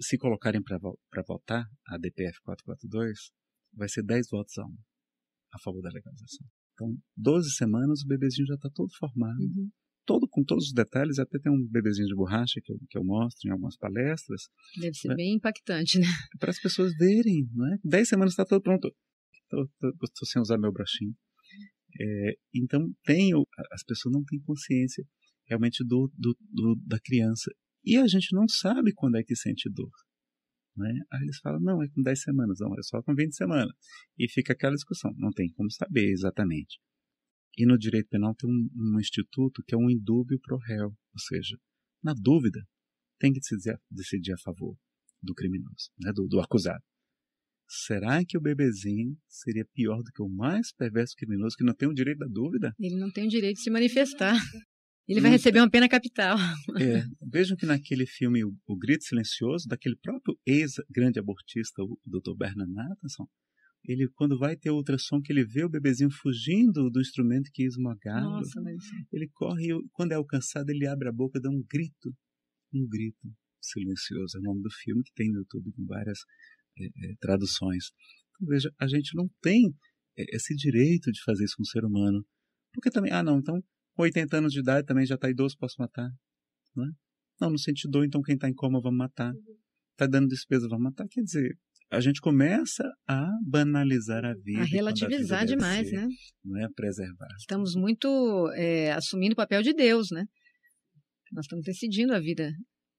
Speaker 3: se colocarem para votar a DPF 442, vai ser 10 votos a 1 a favor da legalização. Então, 12 semanas, o bebezinho já está todo formado, uhum. todo com todos os detalhes. Até tem um bebezinho de borracha que eu, que eu mostro em algumas palestras.
Speaker 2: Deve ser bem impactante, né?
Speaker 3: Para as pessoas verem, não é? 10 semanas está todo pronto. Estou sem usar meu brachinho. É, então tem as pessoas não têm consciência realmente do, do, do, da criança e a gente não sabe quando é que sente dor. Né? Aí eles falam, não, é com 10 semanas, não, é só com 20 semanas. E fica aquela discussão, não tem como saber exatamente. E no direito penal tem um, um instituto que é um indúbio pro réu, ou seja, na dúvida, tem que se dizer, decidir a favor do criminoso, né, do, do acusado. Será que o bebezinho seria pior do que o mais perverso criminoso que não tem o direito da dúvida?
Speaker 2: Ele não tem o direito de se manifestar. Ele vai então, receber uma pena capital. É,
Speaker 3: vejam que naquele filme o, Grito Silencioso, daquele próprio ex-grande abortista, o Dr. Bernard Nathanson, ele, quando vai ter ultrassom, que ele vê o bebezinho fugindo do instrumento que esmagava, Nossa, mas... É ele corre e, quando é alcançado, ele abre a boca e dá um grito. Um grito silencioso. É o nome do filme que tem no YouTube com várias é, é, traduções. Então, veja, a gente não tem é, esse direito de fazer isso com o ser humano. Porque também, ah, não, então, com 80 anos de idade também já está idoso, posso matar. Não, é? não, não sente dor, então quem está em coma, vamos matar. Está uhum. dando despesa, vamos matar. Quer dizer, a gente começa a banalizar a vida. A relativizar a vida demais, ser, né? Não é preservar.
Speaker 2: Estamos muito é, assumindo o papel de Deus, né? Nós estamos decidindo a
Speaker 1: vida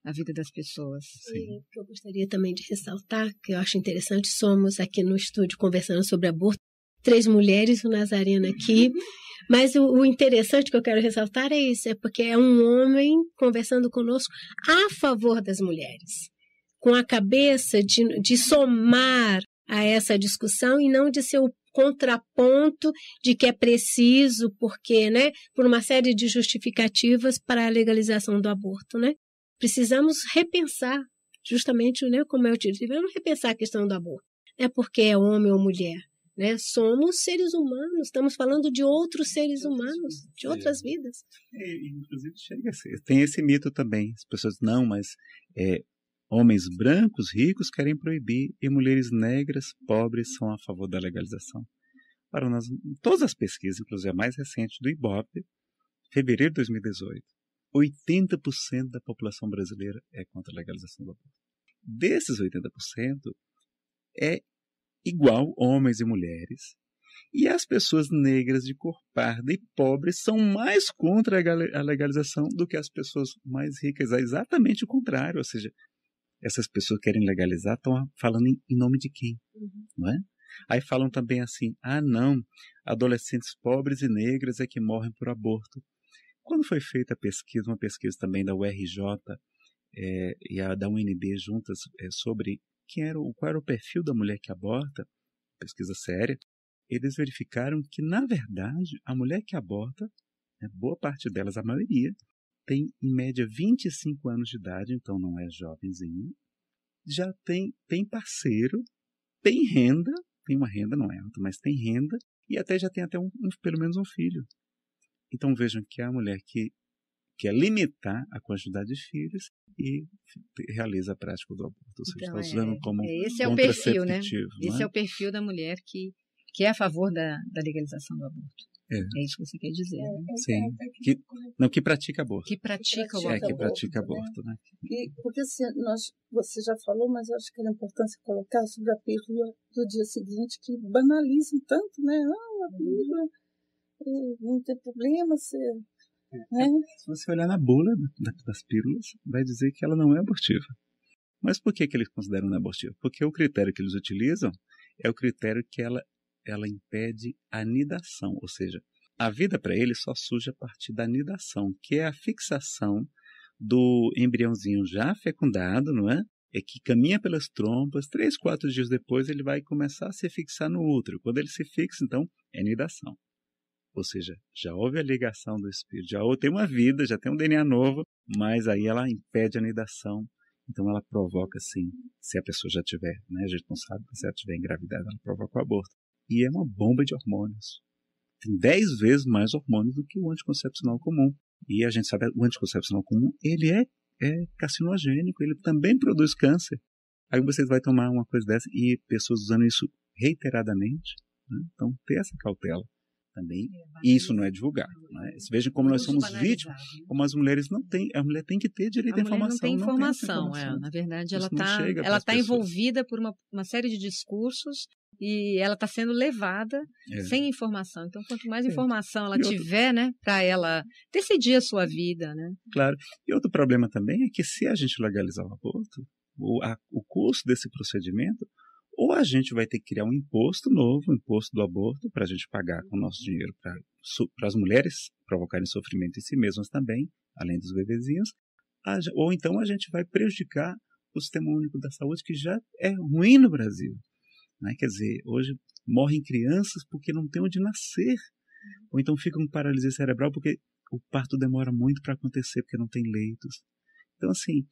Speaker 1: a vida das pessoas. Sim. o que eu gostaria também de ressaltar, que eu acho interessante, somos aqui no estúdio conversando sobre aborto, três mulheres, o Nazareno aqui. Uhum. Mas o, o, interessante que eu quero ressaltar é isso, é porque é um homem conversando conosco a favor das mulheres, com a cabeça de, de somar a essa discussão e não de ser o contraponto de que é preciso, porque, né, por uma série de justificativas para a legalização do aborto, né? precisamos repensar, justamente, né, como é o título, vamos repensar a questão do aborto. Não é porque é homem ou mulher. Né? Somos seres humanos, estamos falando de outros seres humanos, de outras vidas. É, inclusive, chega ser,
Speaker 3: tem esse mito também. As pessoas, não, mas é, homens brancos, ricos, querem proibir e mulheres negras, pobres, são a favor da legalização. Para nós, todas as pesquisas, inclusive a mais recente do IBOP, fevereiro de 2018, 80% da população brasileira é contra a legalização do aborto. Desses 80%, é igual homens e mulheres. E as pessoas negras de cor parda e pobres são mais contra a legalização do que as pessoas mais ricas. É exatamente o contrário, ou seja, essas pessoas querem legalizar estão falando em nome de quem, uhum. não é? Aí falam também assim, ah não, adolescentes pobres e negras é que morrem por aborto. Quando foi feita a pesquisa, uma pesquisa também da URJ é, eh, e a da UNB juntas é, sobre quem era, o, qual era o perfil da mulher que aborta, pesquisa séria, eles verificaram que, na verdade, a mulher que aborta, né, boa parte delas, a maioria, tem em média 25 anos de idade, então não é jovenzinha, já tem, tem parceiro, tem renda, tem uma renda, não é alta, mas tem renda, e até já tem até um, um pelo menos um filho. Então vejam que é a mulher que quer limitar a quantidade de filhos e realiza a prática do aborto. Ou seja, então, está usando é, como é, esse é o perfil, né? Esse é? é? o
Speaker 2: perfil da mulher que, que é a favor da, da legalização do aborto. É. é. isso que você quer dizer,
Speaker 1: né? É, Sim. É, que,
Speaker 3: não, que pratica aborto. Que
Speaker 1: pratica o aborto. É, que pratica aborto, né? né? E, porque assim, nós, você já falou, mas eu acho que era importante colocar sobre a pílula do dia seguinte, que banalizam tanto, né? Ah, a uhum. pílula não tem problema se. É. Né? É.
Speaker 3: Se você olhar na bula das pílulas, vai dizer que ela não é abortiva. Mas por que, que eles consideram não é abortiva? Porque o critério que eles utilizam é o critério que ela, ela impede a nidação, ou seja, a vida para ele só surge a partir da anidação que é a fixação do embriãozinho já fecundado, não é? É que caminha pelas trompas, três, quatro dias depois ele vai começar a se fixar no útero. Quando ele se fixa, então, é nidação. Ou seja, já houve a ligação do espírito, já tem uma vida, já tem um DNA novo, mas aí ela impede a anidação. Então ela provoca, sim, se a pessoa já tiver, né? A gente não sabe, mas se ela tiver engravidada, ela provoca o aborto. E é uma bomba de hormônios. Tem 10 vezes mais hormônios do que o anticoncepcional comum. E a gente sabe, o anticoncepcional comum, ele é, é carcinogênico, ele também produz câncer. Aí você vai tomar uma coisa dessa e pessoas usando isso reiteradamente. Né? Então, ter essa cautela também, é, e isso não é divulgado. Né? Vejam como nós somos vítimas, como as mulheres não têm, a mulher tem que ter direito à informação. Não
Speaker 2: tem informação, não tem informação. É, na verdade, ela está ela tá envolvida por uma, uma série de discursos e ela está sendo levada é. sem informação. Então, quanto mais é. informação ela outro... tiver, né, para ela decidir a sua vida, né?
Speaker 3: Claro. E outro problema também é que se a gente legalizar o aborto, o, a, o custo desse procedimento ou a gente vai ter que criar um imposto novo, um imposto do aborto, para a gente pagar com o nosso dinheiro para as mulheres provocarem sofrimento em si mesmas também, além dos bebezinhos, ou então a gente vai prejudicar o sistema único da saúde, que já é ruim no Brasil. Né? Quer dizer, hoje morrem crianças porque não tem onde nascer, uhum. ou então ficam com paralisia cerebral porque o parto demora muito para acontecer, porque não tem leitos. Então, assim,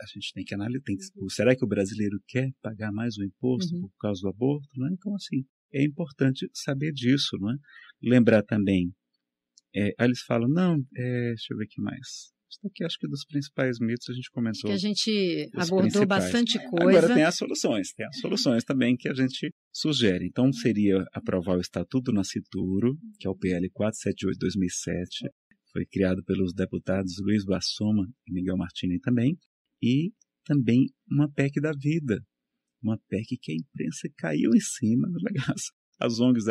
Speaker 3: a gente tem que analisar. Tem que, uhum. será que o brasileiro quer pagar mais o imposto uhum. por causa do aborto? Né? Então, assim, é importante saber disso. não é Lembrar também. É, aí eles falam, não, é, deixa eu ver aqui mais. Isso daqui acho que é dos principais mitos a gente começou que a gente abordou principais. bastante coisa. Agora tem as soluções, tem as soluções também que a gente sugere. Então uhum. seria aprovar o Estatuto do Nascituro, que é o PL 478-2007, foi criado pelos deputados Luiz Bassoma e Miguel Martini também, e também uma PEC da vida, uma PEC que a imprensa caiu em cima do né, As ONGs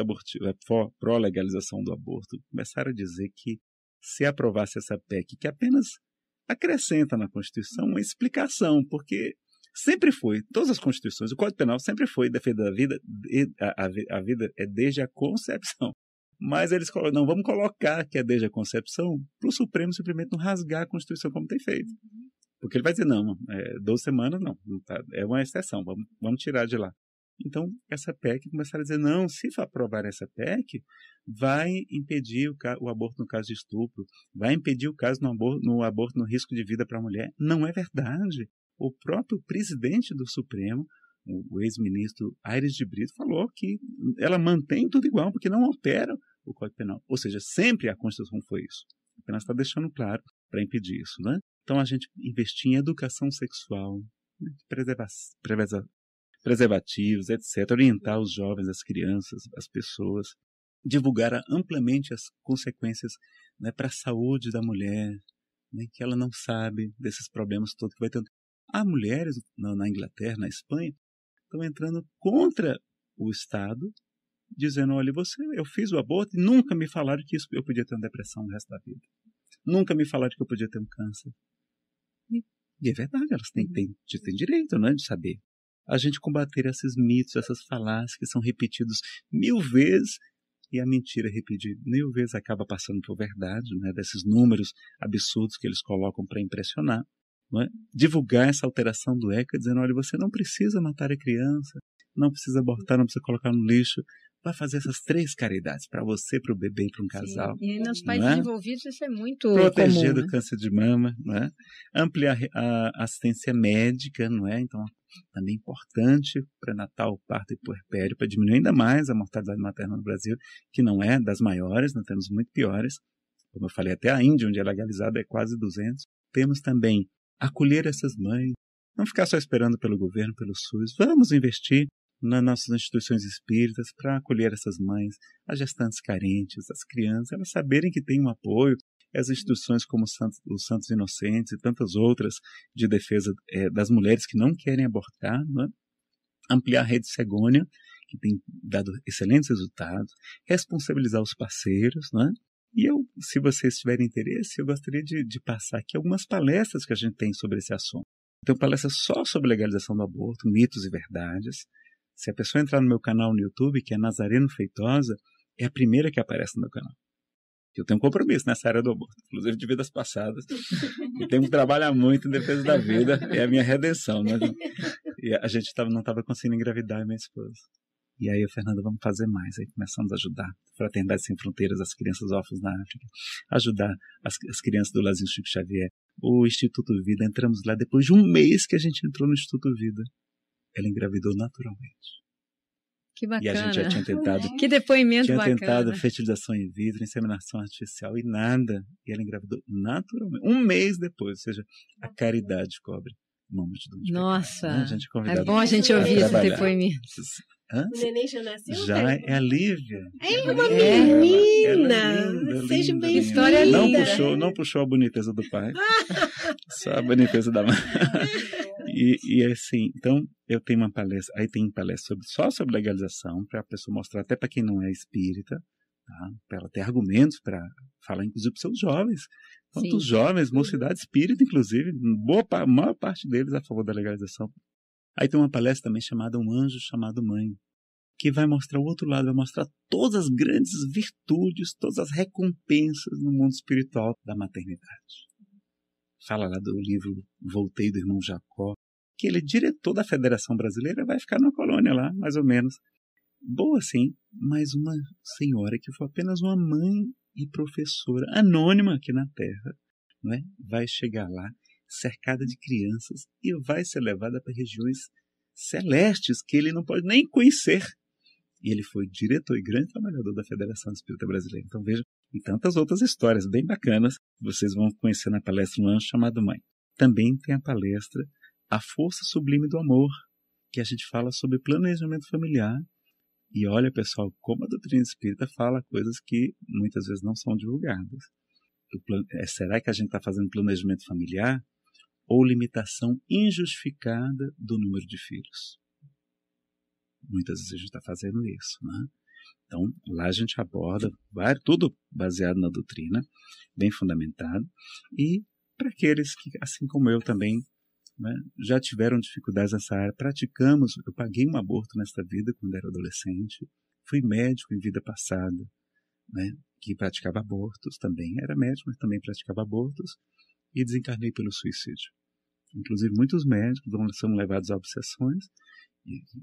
Speaker 3: pró-legalização do aborto começaram a dizer que se aprovasse essa PEC, que apenas acrescenta na Constituição uma explicação, porque sempre foi, todas as constituições, o Código Penal sempre foi defesa da vida, a, a vida é desde a concepção. Mas eles colocam, não, vamos colocar que é desde a concepção, para o Supremo simplesmente não rasgar a Constituição como tem feito. Porque ele vai dizer, não, é, 12 semanas não, não tá, é uma exceção, vamos, vamos tirar de lá. Então, essa PEC começaram a dizer, não, se aprovar essa PEC, vai impedir o, o, aborto no caso de estupro, vai impedir o caso no, no aborto no risco de vida para a mulher. Não é verdade. O próprio presidente do Supremo, o, o ex-ministro Aires de Brito, falou que ela mantém tudo igual, porque não altera o Código Penal. Ou seja, sempre a Constituição foi isso. Apenas está deixando claro para impedir isso, né? Então a gente investir em educação sexual, né, preserva preserva preservativos, etc., orientar os jovens, as crianças, as pessoas, divulgar amplamente as consequências né, para a saúde da mulher, né, que ela não sabe desses problemas todos que vai tendo. Há mulheres na, na Inglaterra, na Espanha, estão entrando contra o Estado, dizendo: olha, você, eu fiz o aborto e nunca me falaram que isso, eu podia ter uma depressão no resto da vida. Nunca me falaram que eu podia ter um câncer. E, e é verdade, elas têm, uhum. têm, têm direito né, de saber. A gente combater esses mitos, essas falácias que são repetidos mil vezes e a mentira repetida mil vezes acaba passando por verdade, né, desses números absurdos que eles colocam para impressionar. É? divulgar essa alteração do ECA, dizendo: olha, você não precisa matar a criança, não precisa abortar, não precisa colocar no lixo para fazer essas três caridades para você, para o bebê e para um casal. Sim. E nos países é? Né?
Speaker 2: desenvolvidos isso é muito Proteger comum, do né?
Speaker 3: câncer de mama, né? ampliar a assistência médica, não é? Então, também é importante para natal, parto e puerpério, para diminuir ainda mais a mortalidade materna no Brasil, que não é das maiores, nós temos muito piores. Como eu falei, até a Índia, onde é legalizada, é quase 200. Temos também acolher essas mães, não ficar só esperando pelo governo, pelo SUS. Vamos investir nas nossas instituições espíritas para acolher essas mães, as gestantes carentes, as crianças, elas saberem que tem um apoio, as instituições como os Santos Inocentes e tantas outras de defesa é, das mulheres que não querem abortar, é? ampliar a rede Cegônia que tem dado excelentes resultados, responsabilizar os parceiros, é? E eu, se vocês tiverem interesse, eu gostaria de, de passar aqui algumas palestras que a gente tem sobre esse assunto. Então, palestra só sobre legalização do aborto, mitos e verdades, se a pessoa entrar no meu canal no YouTube, que é Nazareno Feitosa, é a primeira que aparece no meu canal. Eu tenho um compromisso nessa área do aborto, inclusive de vidas passadas. Eu tenho que trabalhar muito em defesa da vida, é a minha redenção. né? e a gente tava, não estava conseguindo engravidar minha esposa. E aí, o Fernando, vamos fazer mais. Aí começamos a ajudar Fraternidade Sem Fronteiras, as crianças órfãs na África, ajudar as, as crianças do Lazinho Chico Xavier, o Instituto Vida. Entramos lá depois de um mês que a gente entrou no Instituto Vida ela engravidou naturalmente.
Speaker 2: Que bacana. E a gente já tinha tentado. Que depoimento tinha bacana. Tinha tentado
Speaker 3: fertilização in vitro, inseminação artificial e nada. E ela engravidou naturalmente. Um mês depois, ou seja, a caridade cobre Nossa. Né, é, é bom a gente ouvir esse depoimento. Hã? O neném já nasceu? Já né? é a Lívia.
Speaker 1: É, é uma é, menina! linda, Seja linda, bem linda. história não linda. Puxou,
Speaker 3: não puxou a boniteza do pai, só a boniteza da mãe. e, e assim, então eu tenho uma palestra, aí tem palestra sobre, só sobre legalização, para a pessoa mostrar até para quem não é espírita, tá? para ela ter argumentos para falar, inclusive, para seus jovens. Quantos jovens, mocidade espírita, inclusive, boa, a maior parte deles a favor da legalização, Aí tem uma palestra também chamada Um Anjo Chamado Mãe, que vai mostrar o outro lado, vai mostrar todas as grandes virtudes, todas as recompensas no mundo espiritual da maternidade. Fala lá do livro Voltei do Irmão Jacó, que ele é diretor da Federação Brasileira, vai ficar numa colônia lá, mais ou menos. Boa sim, mas uma senhora que foi apenas uma mãe e professora anônima aqui na Terra, não é? vai chegar lá cercada de crianças e vai ser levada para regiões celestes que ele não pode nem conhecer. E ele foi diretor e grande trabalhador da Federação Espírita Brasileira. Então veja, e tantas outras histórias bem bacanas que vocês vão conhecer na palestra Um Anjo Chamado Mãe. Também tem a palestra A Força Sublime do Amor, que a gente fala sobre planejamento familiar. E olha, pessoal, como a doutrina espírita fala coisas que muitas vezes não são divulgadas. É, será que a gente está fazendo planejamento familiar ou limitação injustificada do número de filhos. Muitas vezes a gente está fazendo isso, né? Então, lá a gente aborda tudo baseado na doutrina, bem fundamentado, e para aqueles que, assim como eu também, né, já tiveram dificuldades nessa área, praticamos. Eu paguei um aborto nesta vida quando era adolescente, fui médico em vida passada, né, que praticava abortos também, era médico, mas também praticava abortos, e desencarnei pelo suicídio. Inclusive, muitos médicos são levados a obsessões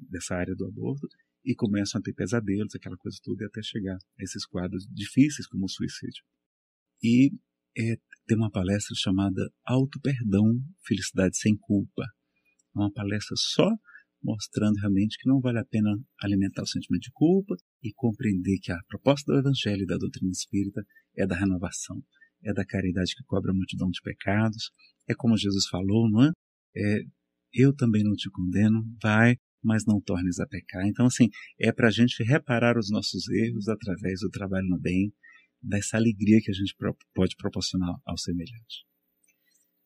Speaker 3: dessa área do aborto e começam a ter pesadelos, aquela coisa toda, e até chegar a esses quadros difíceis como o suicídio. E é, tem uma palestra chamada Auto Perdão, Felicidade Sem Culpa. É uma palestra só mostrando realmente que não vale a pena alimentar o sentimento de culpa e compreender que a proposta do Evangelho e da doutrina espírita é da renovação é da caridade que cobra a multidão de pecados. É como Jesus falou, não é? é eu também não te condeno, vai, mas não tornes a pecar. Então, assim, é para a gente reparar os nossos erros através do trabalho no bem, dessa alegria que a gente pode proporcionar ao semelhante.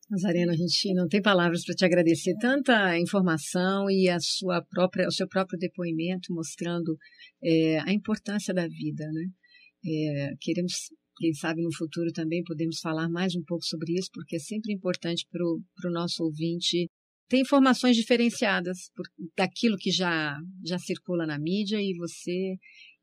Speaker 2: Nazareno, a gente não tem palavras para te agradecer tanta informação e a sua própria, o seu próprio depoimento mostrando é, a importância da vida, né? É, queremos quem sabe no futuro também podemos falar mais um pouco sobre isso, porque é sempre importante para o nosso ouvinte ter informações diferenciadas por, daquilo que já, já circula na mídia e você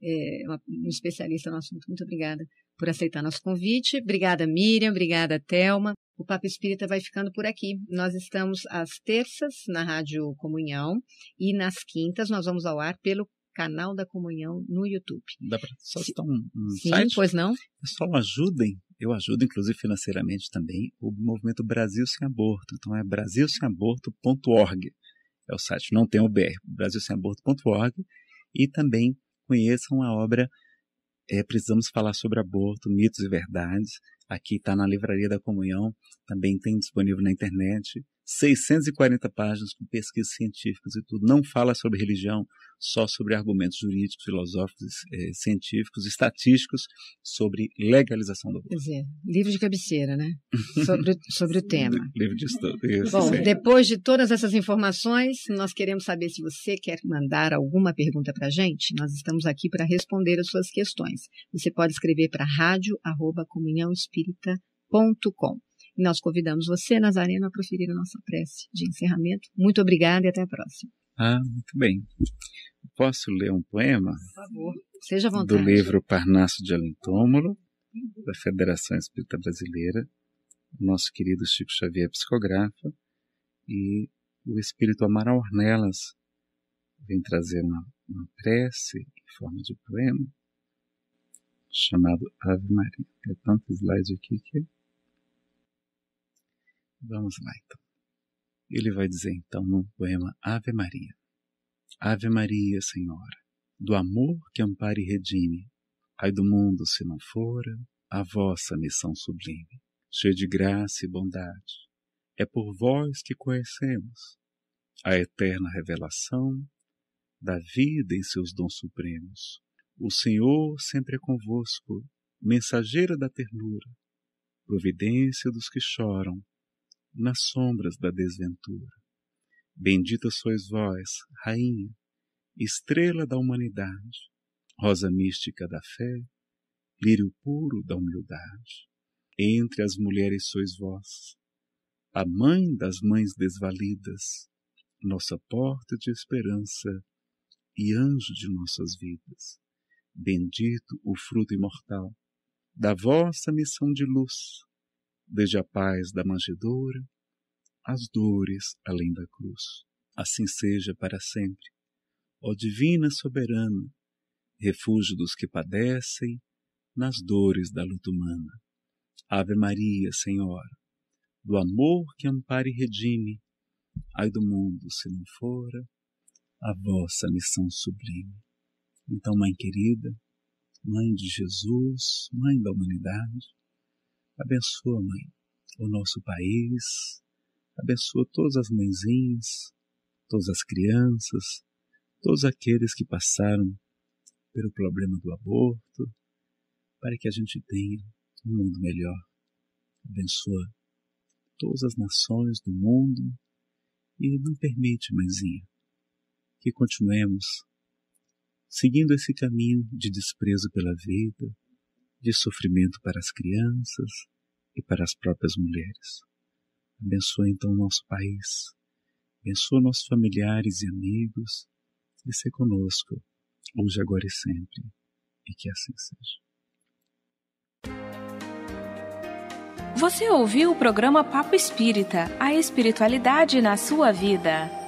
Speaker 2: é um especialista no assunto. Muito obrigada por aceitar nosso convite. Obrigada, Miriam. Obrigada, Thelma. O Papo Espírita vai ficando por aqui. Nós estamos às terças na Rádio Comunhão e nas quintas nós vamos ao ar pelo Canal da Comunhão no YouTube.
Speaker 3: Dá para só citar um, um Sim, site? pois não. Pessoal, ajudem. Eu ajudo, inclusive financeiramente também, o movimento Brasil Sem Aborto. Então é brasilsemaborto.org. É o site, não tem o BR, brasilsemaborto.org. E também conheçam a obra é, Precisamos Falar sobre Aborto, Mitos e Verdades. Aqui está na Livraria da Comunhão, também tem disponível na internet. 640 páginas com pesquisas científicas e tudo. Não fala sobre religião, só sobre argumentos jurídicos, filosóficos, eh, científicos, estatísticos sobre legalização do aborto.
Speaker 1: Quer dizer,
Speaker 2: livro de cabeceira, né? Sobre, sobre o tema.
Speaker 3: livro de estudo.
Speaker 2: Isso, Bom, sim. depois de todas essas informações, nós queremos saber se você quer mandar alguma pergunta para a gente. Nós estamos aqui para responder as suas questões. Você pode escrever para rádio.comunhãoespírita.com. E nós convidamos você, Nazareno, a proferir a nossa prece de encerramento. Muito obrigada e até a próxima.
Speaker 3: Ah, muito bem. Posso ler um poema? Por
Speaker 2: favor, seja à vontade. Do livro
Speaker 3: Parnasso de Alentômulo da Federação Espírita Brasileira, nosso querido Chico Xavier, psicografa, e o espírito Amaral Ornelas vem trazer uma, uma prece em forma de poema chamado Ave Maria. Tem tanto slide aqui que Vamos lá então. Ele vai dizer então no poema Ave Maria. Ave Maria, Senhora, do amor que ampara e redime, ai do mundo se não fora a vossa missão sublime, cheia de graça e bondade. É por vós que conhecemos a eterna revelação da vida em seus dons supremos. O Senhor sempre é convosco, mensageira da ternura, providência dos que choram, nas sombras da desventura. Bendita sois vós, Rainha, estrela da humanidade, rosa mística da fé, lírio puro da humildade. Entre as mulheres sois vós, a mãe das mães desvalidas, nossa porta de esperança e anjo de nossas vidas. Bendito o fruto imortal da vossa missão de luz, desde a paz da manjedoura às dores além da cruz. Assim seja para sempre. Ó Divina Soberana, refúgio dos que padecem nas dores da luta humana. Ave Maria, Senhora, do amor que ampara e redime, ai do mundo se não fora a vossa missão sublime. Então, Mãe querida, Mãe de Jesus, Mãe da humanidade, Abençoa, Mãe, o nosso país, abençoa todas as mãezinhas, todas as crianças, todos aqueles que passaram pelo problema do aborto, para que a gente tenha um mundo melhor. Abençoa todas as nações do mundo e não permite, mãezinha, que continuemos seguindo esse caminho de desprezo pela vida, de sofrimento para as crianças e para as próprias mulheres. Abençoa então nosso país, abençoa nossos familiares e amigos, e se conosco, hoje, agora e sempre, e que assim seja.
Speaker 1: Você ouviu o programa Papo Espírita A Espiritualidade na Sua Vida.